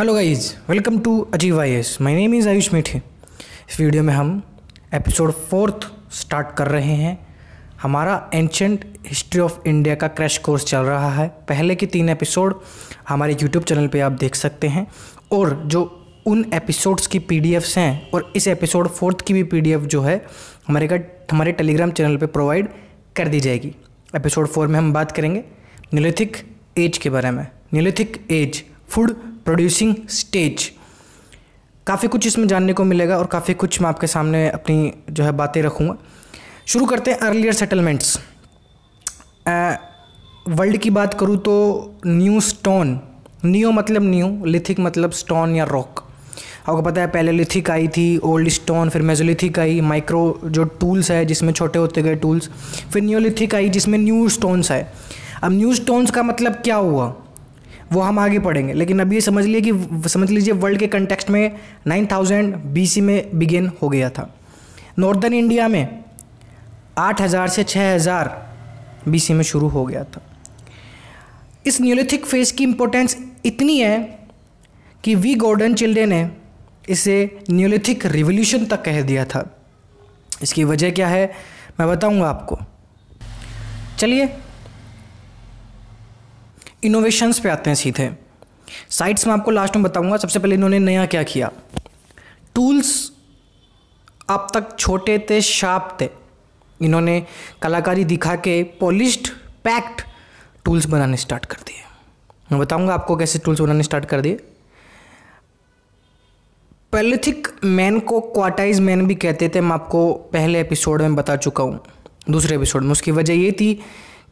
hello guys welcome to Ajeev I S my name is Ayush Meethe इस video में हम episode fourth start कर रहे हैं हमारा एंशंट हिस्ट्री ऑफ इंडिया का क्रैश कोर्स चल रहा है पहले के तीन एपिसोड हमारे यूट्यूब चैनल पे आप देख सकते हैं और जो उन एपिसोड्स की पी हैं और इस एपिसोड फोर्थ की भी पी जो है हमारे का हमारे टेलीग्राम चैनल पर प्रोवाइड कर दी जाएगी एपिसोड फोर में हम बात करेंगे नीलिथिक एज के बारे में neolithic age food producing stage काफ़ी कुछ इसमें जानने को मिलेगा और काफ़ी कुछ मैं आपके सामने अपनी जो है बातें रखूँगा शुरू करते हैं अर्लियर सेटलमेंट्स वर्ल्ड की बात करूँ तो न्यू स्टोन न्यू मतलब न्यू लिथिक मतलब स्टोन या रॉक आपको पता है पहले लिथिक आई थी ओल्ड स्टोन फिर मेजोलिथिक आई माइक्रो जो टूल्स है जिसमें छोटे होते गए टूल्स फिर न्यूलिथिक आई जिसमें न्यू स्टोन्स आए अब न्यू स्टोन्स का मतलब क्या हुआ वो हम आगे पढ़ेंगे लेकिन अब ये समझ लिए कि समझ लीजिए वर्ल्ड के कंटेक्सट में 9000 थाउजेंड में बिगिन हो गया था नॉर्दर्न इंडिया में 8000 से 6000 हज़ार में शुरू हो गया था इस न्यूलिथिक फेज की इम्पोर्टेंस इतनी है कि वी गॉर्डन चिल्ड्रे ने इसे न्यूलिथिक रिवोल्यूशन तक कह दिया था इसकी वजह क्या है मैं बताऊंगा आपको चलिए इनोवेशंस पे आते हैं सीधे साइट्स में आपको लास्ट में बताऊंगा सबसे पहले इन्होंने नया क्या किया टूल्स अब तक छोटे थे शार्प थे इन्होंने कलाकारी दिखा के पॉलिश्ड पैक्ड टूल्स बनाने स्टार्ट कर दिए मैं बताऊंगा आपको कैसे टूल्स बनाने स्टार्ट कर दिए पैलिथिक मैन को क्वाटाइज मैन भी कहते थे मैं आपको पहले एपिसोड में बता चुका हूँ दूसरे एपिसोड में उसकी वजह ये थी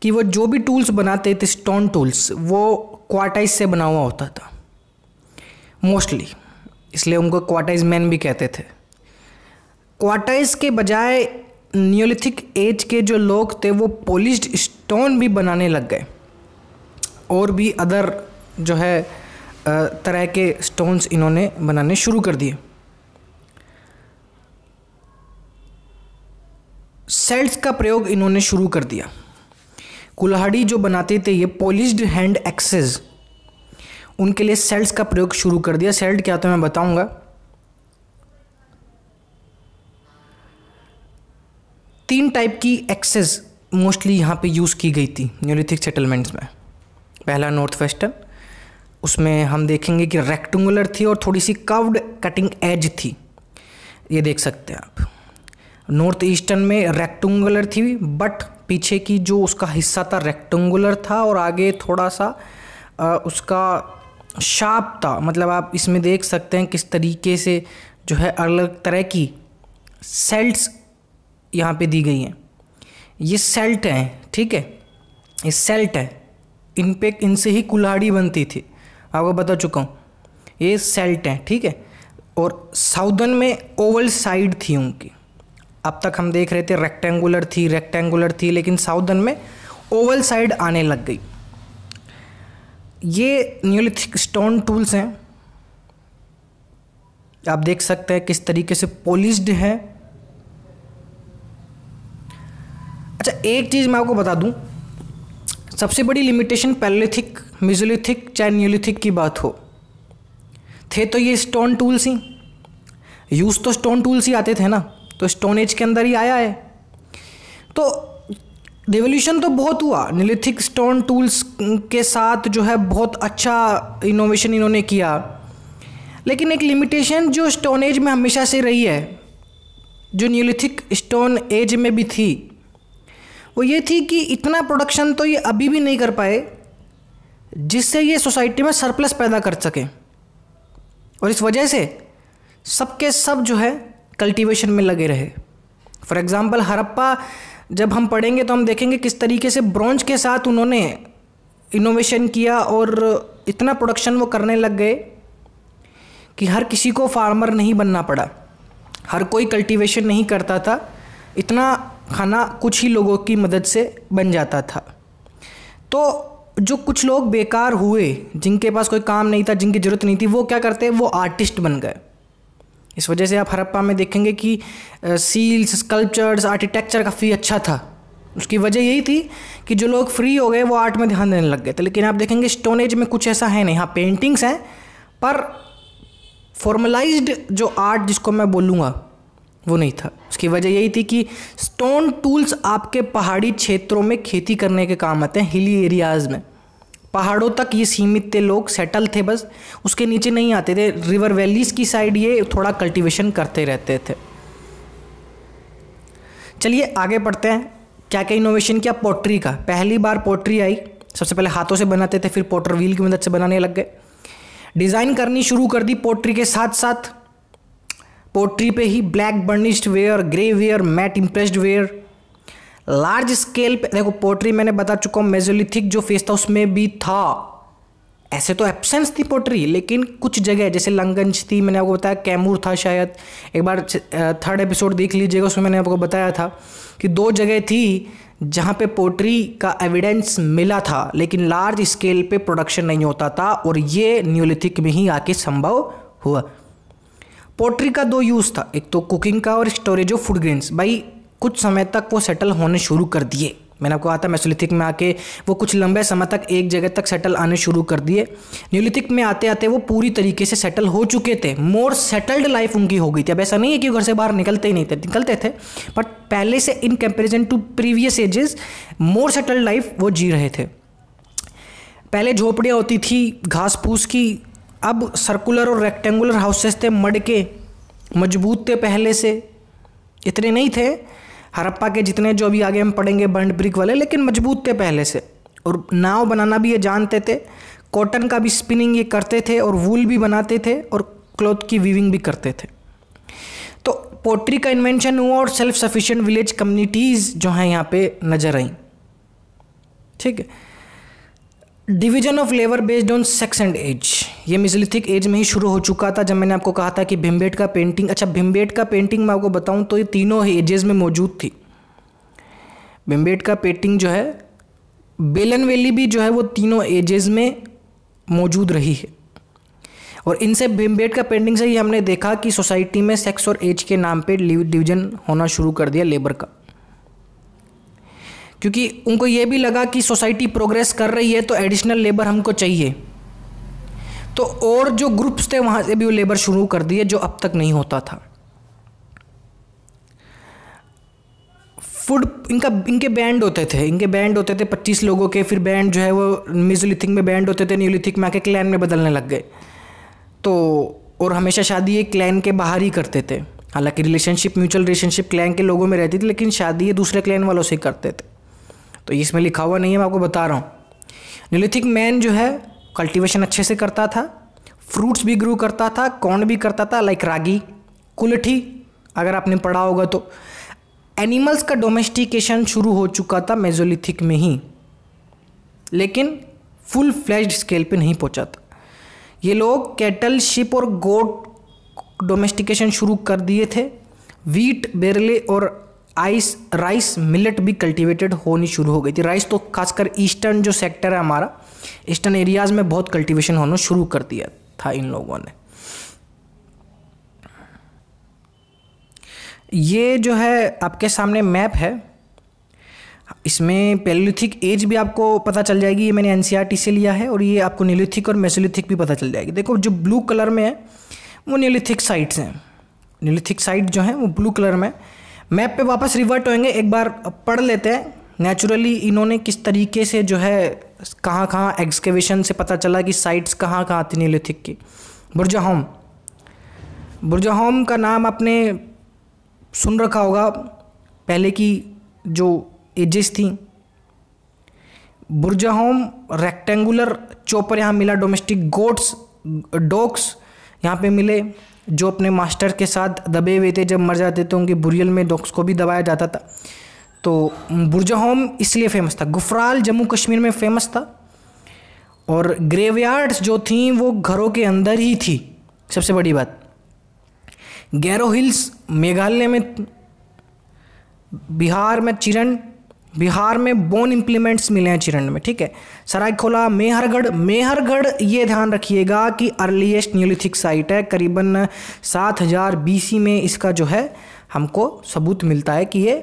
कि वो जो भी टूल्स बनाते थे स्टोन टूल्स वो क्वाटाइज से बना हुआ होता था मोस्टली इसलिए उनको क्वाटाइज मैन भी कहते थे क्वाटाइज के बजाय न्योलिथिक एज के जो लोग थे वो पॉलिश स्टोन भी बनाने लग गए और भी अदर जो है तरह के स्टोन्स इन्होंने बनाने शुरू कर दिए सेल्स का प्रयोग इन्होंने शुरू कर दिया कुल्हाड़ी जो बनाते थे ये पॉलिश्ड हैंड एक्सेस उनके लिए सेल्ट का प्रयोग शुरू कर दिया सेल्ट क्या तो मैं बताऊंगा तीन टाइप की एक्सेस मोस्टली यहाँ पे यूज़ की गई थी न्यूलिथिक सेटलमेंट्स में पहला नॉर्थ वेस्टर्न उसमें हम देखेंगे कि रेक्टेंगुलर थी और थोड़ी सी कर्व्ड कटिंग एज थी ये देख सकते हैं आप नॉर्थ ईस्टर्न में रेक्टेंगुलर थी बट पीछे की जो उसका हिस्सा था रेक्टेंगुलर था और आगे थोड़ा सा आ, उसका शार्प था मतलब आप इसमें देख सकते हैं किस तरीके से जो है अलग तरह की सेल्ट्स यहाँ पे दी गई हैं ये सेल्ट हैं ठीक है ये सेल्ट है इन पे इनसे ही कुल्हाड़ी बनती थी आपको बता चुका हूँ ये सेल्ट हैं ठीक है और साउदन में ओवल साइड थी उनकी अब तक हम देख रहे थे रेक्टेंगुलर थी रेक्टेंगुलर थी लेकिन साउदर्न में ओवल साइड आने लग गई ये न्यूलिथिक स्टोन टूल्स हैं आप देख सकते हैं किस तरीके से पॉलिश्ड हैं अच्छा एक चीज़ मैं आपको बता दूं सबसे बड़ी लिमिटेशन पैलोलिथिक मिजोलिथिक चाहे न्यूलिथिक की बात हो थे तो ये स्टोन टूल्स ही यूज़ तो स्टोन टूल्स ही आते थे ना तो स्टोन एज के अंदर ही आया है तो रेवोल्यूशन तो बहुत हुआ निलिथिक स्टोन टूल्स के साथ जो है बहुत अच्छा इनोवेशन इन्होंने किया लेकिन एक लिमिटेशन जो स्टोन एज में हमेशा से रही है जो न्यूलिथिक स्टोन एज में भी थी वो ये थी कि इतना प्रोडक्शन तो ये अभी भी नहीं कर पाए जिससे ये सोसाइटी में सरप्लस पैदा कर सकें और इस वजह से सबके सब जो है कल्टीवेशन में लगे रहे फॉर एग्ज़ाम्पल हरप्पा जब हम पढ़ेंगे तो हम देखेंगे किस तरीके से ब्रॉन्ज के साथ उन्होंने इनोवेशन किया और इतना प्रोडक्शन वो करने लग गए कि हर किसी को फार्मर नहीं बनना पड़ा हर कोई कल्टीवेशन नहीं करता था इतना खाना कुछ ही लोगों की मदद से बन जाता था तो जो कुछ लोग बेकार हुए जिनके पास कोई काम नहीं था जिनकी ज़रूरत नहीं थी वो क्या करते वो आर्टिस्ट बन गए इस वजह से आप हरप्पा में देखेंगे कि सील्स स्कल्पचर्स आर्किटेक्चर काफ़ी अच्छा था उसकी वजह यही थी कि जो लोग फ्री हो गए वो आर्ट में ध्यान देने लग गए थे लेकिन आप देखेंगे स्टोनेज में कुछ ऐसा है नहीं हाँ पेंटिंग्स हैं पर फॉर्मलाइज्ड जो आर्ट जिसको मैं बोलूँगा वो नहीं था उसकी वजह यही थी कि स्टोन टूल्स आपके पहाड़ी क्षेत्रों में खेती करने के काम आते हैं हिली एरियाज़ में पहाड़ों तक ये सीमित थे लोग सेटल थे बस उसके नीचे नहीं आते थे रिवर वैलीज़ की साइड ये थोड़ा कल्टीवेशन करते रहते थे चलिए आगे पढ़ते हैं क्या क्या इनोवेशन किया पोट्री का पहली बार पोट्री आई सबसे पहले हाथों से बनाते थे फिर पोटर व्हील की मदद से बनाने लग गए डिज़ाइन करनी शुरू कर दी पोट्री के साथ साथ पोट्री पे ही black burnished ware grey ware mat impressed ware large scale पे देखो पोट्री मैंने बता चुका हूँ मेजोलिथिक जो फेस था उसमें भी था ऐसे तो एब्सेंस थी पोट्री लेकिन कुछ जगह जैसे लंगंज थी मैंने आपको बताया कैमूर था शायद एक बार थर्ड एपिसोड देख लीजिएगा उसमें मैंने आपको बताया था कि दो जगह थी जहाँ पे पोट्री का एविडेंस मिला था लेकिन लार्ज स्केल पे प्रोडक्शन नहीं होता था और ये न्यूलिथिक में ही आके संभव हुआ पोट्री का दो यूज़ था एक तो कुकिंग का और स्टोरेज ऑफ फूड ग्रेन्स भाई कुछ समय तक वो सेटल होने शुरू कर दिए मैंने आपको कहा था मैसोलिथिक में आके वो कुछ लंबे समय तक एक जगह तक सेटल आने शुरू कर दिए न्यूलिथिक में आते आते वो पूरी तरीके से सेटल हो चुके थे मोर सेटल्ड लाइफ उनकी हो गई थी अब ऐसा नहीं है कि घर से बाहर निकलते ही नहीं थे निकलते थे बट पहले से in comparison to previous ages more settled life वो जी रहे थे पहले झोपड़ियाँ होती थी घास फूस की अब सर्कुलर और रेक्टेंगुलर हाउसेस थे मड के मजबूत थे पहले से इतने नहीं थे हरप्पा के जितने जो भी आगे हम पढ़ेंगे बंड ब्रिक वाले लेकिन मजबूत थे पहले से और नाव बनाना भी ये जानते थे कॉटन का भी स्पिनिंग ये करते थे और वूल भी बनाते थे और क्लॉथ की वीविंग भी करते थे तो पोट्री का इन्वेंशन हुआ और सेल्फ सफिशिएंट विलेज कम्युनिटीज़ जो हैं यहाँ पे नज़र आई ठीक है division of labour based on sex and age ये मिजलिथिक एज में ही शुरू हो चुका था जब मैंने आपको कहा था कि भिम्बेट का पेंटिंग अच्छा भिम्बेट का पेंटिंग मैं आपको बताऊँ तो ये तीनों ही एजेस में मौजूद थी भिम्बेट का पेंटिंग जो है बेलन वैली भी जो है वो तीनों एजेस में मौजूद रही है और इनसे भिम्बेट का पेंटिंग से ही हमने देखा कि सोसाइटी में सेक्स और एज के नाम पर डिवीजन होना शुरू कर दिया लेबर का क्योंकि उनको ये भी लगा कि सोसाइटी प्रोग्रेस कर रही है तो एडिशनल लेबर हमको चाहिए तो और जो ग्रुप्स थे वहां से भी वो लेबर शुरू कर दिए जो अब तक नहीं होता था फूड इनका इनके बैंड होते थे इनके बैंड होते थे पच्चीस लोगों के फिर बैंड जो है वो मिजोलिथिक में बैंड होते थे न्यूलिथिक में आके क्लैन में बदलने लग गए तो और हमेशा शादी ये क्लैन के बाहर ही करते थे हालांकि रिलेशनशिप म्यूचुअल रिलेशनशिप क्लैन के लोगों में रहती थी लेकिन शादी ये दूसरे क्लैन वालों से करते थे तो इसमें लिखा हुआ नहीं है मैं आपको बता रहा हूँ न्यूलिथिक मैन जो है कल्टीवेशन अच्छे से करता था फ्रूट्स भी ग्रो करता था कॉर्न भी करता था लाइक रागी कुलठी अगर आपने पढ़ा होगा तो एनिमल्स का डोमेस्टिकेशन शुरू हो चुका था मेजोलिथिक में ही लेकिन फुल फ्लैश स्केल पे नहीं पहुंचा था ये लोग कैटल शिप और गोट डोमेस्टिकेशन शुरू कर दिए थे वीट बेरले और आइस राइस मिलेट भी कल्टीवेटेड होनी शुरू हो गई थी राइस तो खासकर ईस्टर्न जो सेक्टर है हमारा ईस्टर्न एरियाज़ में बहुत कल्टीवेशन होना शुरू कर दिया था इन लोगों ने ये जो है आपके सामने मैप है इसमें पेलोलिथिक एज भी आपको पता चल जाएगी ये मैंने एन से लिया है और ये आपको नीलिथिक और मेसोलिथिक भी पता चल जाएगी देखो जो ब्लू कलर में है वो नीलिथिक साइट्स हैं नीलिथिक साइट जो हैं वो ब्लू कलर में मैप पे वापस रिवर्ट होएंगे एक बार पढ़ लेते हैं नेचुरली इन्होंने किस तरीके से जो है कहाँ कहाँ एक्सकेवेशन से पता चला कि साइट्स कहाँ कहाँ थी नीलिथिक की बुरजा होम का नाम आपने सुन रखा होगा पहले की जो एजेस थी होम रेक्टेंगुलर चोपर यहाँ मिला डोमेस्टिक गोट्स डॉग्स यहाँ पे मिले जो अपने मास्टर के साथ दबे हुए थे जब मर जाते थे उनके बुरियल में डॉग्स को भी दबाया जाता था तो बुरजा होम इसलिए फेमस था गुफराल जम्मू कश्मीर में फेमस था और ग्रेवयार्ड्स जो थी वो घरों के अंदर ही थी सबसे बड़ी बात गैरो हिल्स मेघालय में बिहार में चिरण बिहार में बोन इम्प्लीमेंट्स मिले हैं चिरंड में ठीक है सरायखोला मेहरगढ़ मेहरगढ़ ये ध्यान रखिएगा कि अर्लीस्ट न्यूलिथिक साइट है करीबन सात हज़ार बीसी में इसका जो है हमको सबूत मिलता है कि ये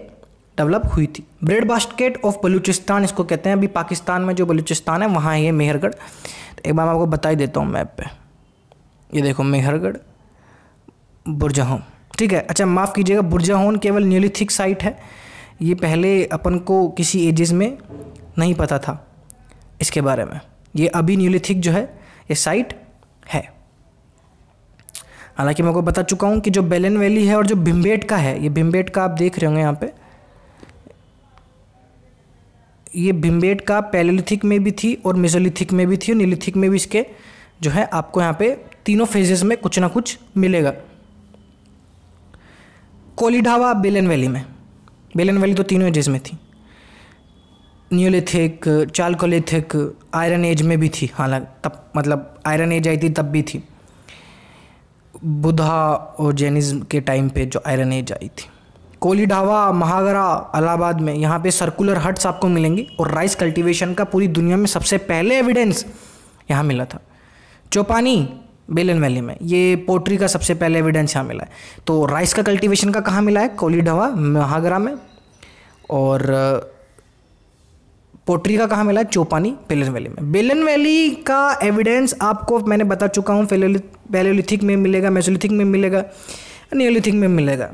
डेवलप हुई थी ब्रेड बास्केट ऑफ बलूचिस्तान इसको कहते हैं अभी पाकिस्तान में जो बलूचिस्तान है वहाँ ये मेहरगढ़ तो एक बार मैं आपको बताई देता हूँ मैप पर ये देखो मेहरगढ़ बुरजहों ठीक है अच्छा माफ़ कीजिएगा बुरजहोन केवल न्यूलिथिक साइट है ये पहले अपन को किसी एजेस में नहीं पता था इसके बारे में ये अभी न्यूलिथिक जो है ये साइट है हालांकि मैं को बता चुका हूँ कि जो बेलन वैली है और जो भिम्बेट का है ये भिम्बेट का आप देख रहे होंगे यहाँ पे ये भिम्बेट का पैलोलिथिक में भी थी और मिजोलिथिक में भी थी और नीलिथिक में भी इसके जो है आपको यहाँ पे तीनों फेजेस में कुछ ना कुछ मिलेगा कोलिढावा बेलन वैली में बेलन वैली तो तीनों एजेस में थी न्यूलिथिक चालकोलिथिक आयरन एज में भी थी हालांकि तब मतलब आयरन एज आई थी तब भी थी बुधा और जैनिज्म के टाइम पे जो आयरन एज आई थी कोली ढावा महागरा अलाहाबाद में यहाँ पे सर्कुलर हट्स आपको मिलेंगे और राइस कल्टीवेशन का पूरी दुनिया में सबसे पहले एविडेंस यहाँ मिला था चौपानी बेलन वैली में ये पोट्री का सबसे पहले एविडेंस यहाँ मिला है तो राइस का कल्टीवेशन का कहाँ मिला है कोलीढवा महागरा में और पोट्री का कहाँ मिला है चौपानी बेलन वैली में बेलन वैली का एविडेंस आपको मैंने बता चुका हूँ पैलोलिथिक में मिलेगा मेसोलिथिक में मिलेगा नियोलिथिक में मिलेगा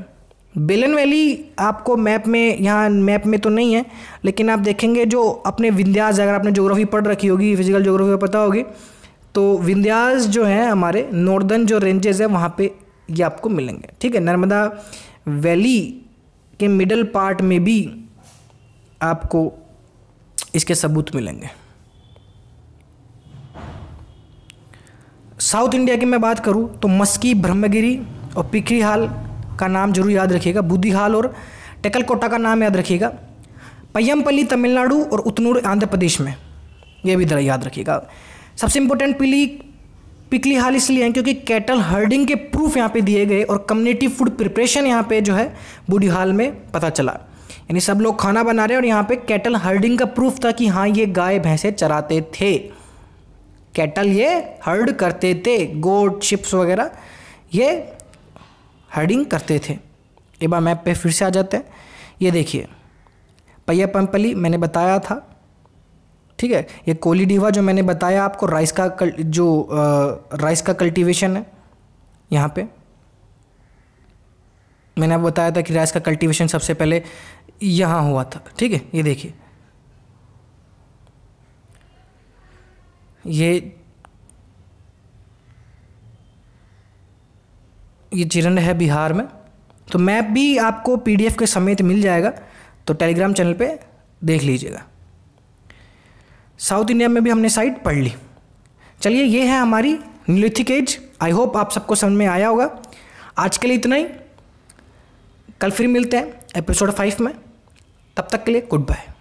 बेलन वैली आपको मैप में यहाँ मैप में तो नहीं है लेकिन आप देखेंगे जो अपने विंध्यास अगर आपने ज्योग्राफी पढ़ रखी होगी फिजिकल ज्योग्राफी पता होगी तो विंध्यास जो हैं हमारे नॉर्दर्न जो रेंजेस है वहाँ पे ये आपको मिलेंगे ठीक है नर्मदा वैली के मिडल पार्ट में भी आपको इसके सबूत मिलेंगे साउथ इंडिया की मैं बात करूँ तो मस्की ब्रह्मगिरी और पिखरी हाल का नाम जरूर याद रखिएगा बुद्धिहाल हाल और टेकलकोटा का नाम याद रखिएगा पय्यमपल्ली तमिलनाडु और उतनूर आंध्र प्रदेश में ये भी ज़रा याद रखिएगा सबसे इंपॉर्टेंट पीली पिकली हाल इसलिए हैं क्योंकि कैटल हर्डिंग के प्रूफ यहाँ पे दिए गए और कम्युनिटी फूड प्रिपरेशन यहाँ पे जो है बूढ़ी हाल में पता चला यानी सब लोग खाना बना रहे हैं और यहाँ पे कैटल हर्डिंग का प्रूफ था कि हाँ ये गाय भैंसे चराते थे कैटल ये हर्ड करते थे गोट चिप्स वगैरह ये हर्डिंग करते थे एक बार मैप पे फिर से आ जाते हैं ये देखिए पहिया पंपली मैंने बताया था ठीक है ये कोलीडीवा जो मैंने बताया आपको राइस का कल, जो आ, राइस का कल्टीवेशन है यहाँ पे मैंने आपको बताया था कि राइस का कल्टीवेशन सबसे पहले यहाँ हुआ था ठीक है ये देखिए ये ये चिरंड है बिहार में तो मैप भी आपको पीडीएफ के समेत मिल जाएगा तो टेलीग्राम चैनल पे देख लीजिएगा साउथ इंडिया में भी हमने साइट पढ़ ली चलिए ये है हमारी न्यूलिथिक एज आई होप आप सबको समझ में आया होगा आज के लिए इतना ही कल फिर मिलते हैं एपिसोड फाइव में तब तक के लिए गुड बाय